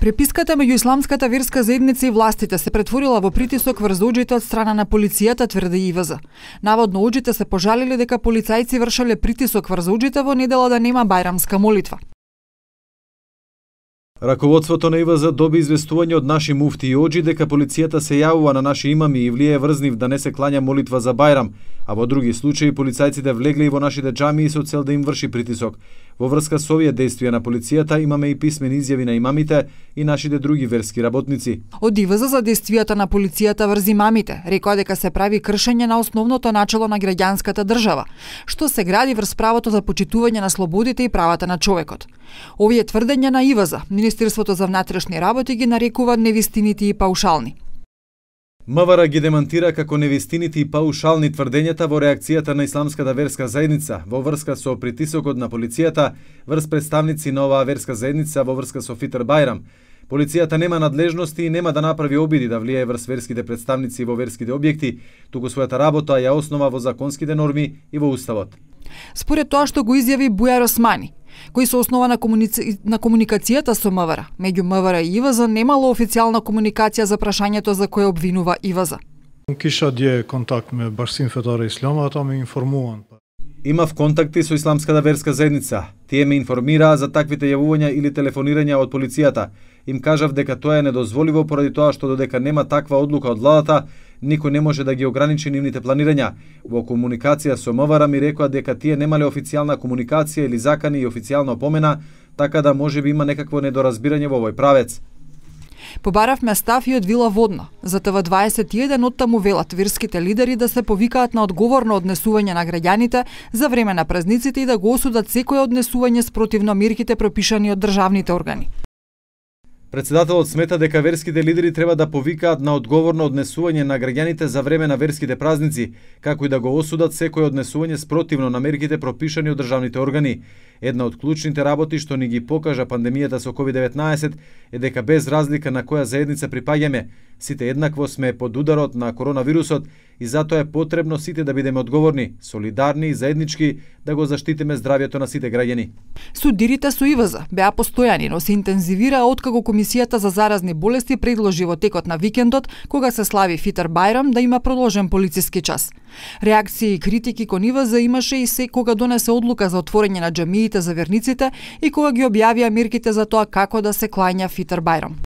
Преписката меѓу исламската верска заедница и властите се претворила во притисок врз оџите од страна на полицијата, тврди ИВЗ. Наводно оџите се пожалили дека полицајци вршеле притисок врз оџите во недела да нема бајрамска молитва. Раководството на ИВЗ доби известување од наши муфти и оџи дека полицијата се јавува на наши имами и влие врз нив да не се клања молитва за Бајрам, а во други случаи полицајците влегле и во нашите џамии со цел да им врши притисок. Во врска со овие действија на полицијата имаме и писмени изјави на имамите и нашите други верски работници. Од ИВЗ за действијата на полицијата врз имамите, рекоа дека се прави кршење на основното начело на граѓанската држава, што се гради врз правото за почитување на слободите и правата на човекот. Овие тврдења на ИВЗ, Министерството за внатрешни работи ги нарекува невистинити и паушални. МВР ги демантира како невистините и паушални тврдењата во реакцијата на исламската верска заедница во врска со притисокот на полицијата врз представници на оваа верска заедница во врска со Фитер Бајрам. Полицијата нема надлежности и нема да направи обиди да влијае врз верските представници во верските објекти, туку својата работа ја основа во законските норми и во уставот. Според тоа што го изјави Бујар Османи, Кој се основа на, комуници... на комуникацијата со МВР. Меѓу МВР и ИВЗ немало официјална комуникација за прашањето за кое обвинува ИВЗ. Киша дје контакт ме Барсин и Ислама, а ме информуван Имав контакти со исламската верска заедница. Тие ме информираа за таквите јавувања или телефонирања од полицијата. Им кажав дека тоа е недозволиво поради тоа што додека нема таква одлука од владата, никој не може да ги ограничи нивните планирања. Во комуникација со МВР ми рекоа дека тие немале официјална комуникација или закани и официјална помена, така да може би има некакво недоразбирање во овој правец. Побаравме став и од Вила Водна. За ТВ21 од таму велат вирските лидери да се повикаат на одговорно однесување на граѓаните за време на празниците и да го осудат секое однесување спротивно мирките пропишани од државните органи. Председателот смета дека верските лидери треба да повикаат на одговорно однесување на граѓаните за време на верските празници, како и да го осудат секое однесување спротивно на мерките пропишани од државните органи. Една од клучните работи што ни ги покажа пандемијата со COVID-19 е дека без разлика на која заедница припаѓаме, сите еднакво сме под ударот на коронавирусот и затоа е потребно сите да бидеме одговорни, солидарни и заеднички да го заштитиме здравјето на сите граѓани. Судирите со ИВЗ беа постојани, но се интензивира откако Комисијата за заразни болести предложи во текот на викендот, кога се слави Фитер Байрам, да има продолжен полициски час. Реакции и критики кон ИВЗ имаше и се кога донесе одлука за отворење на джамиите мирите за верниците и кога ги објавија мирките за тоа како да се клања Фитер Байрон.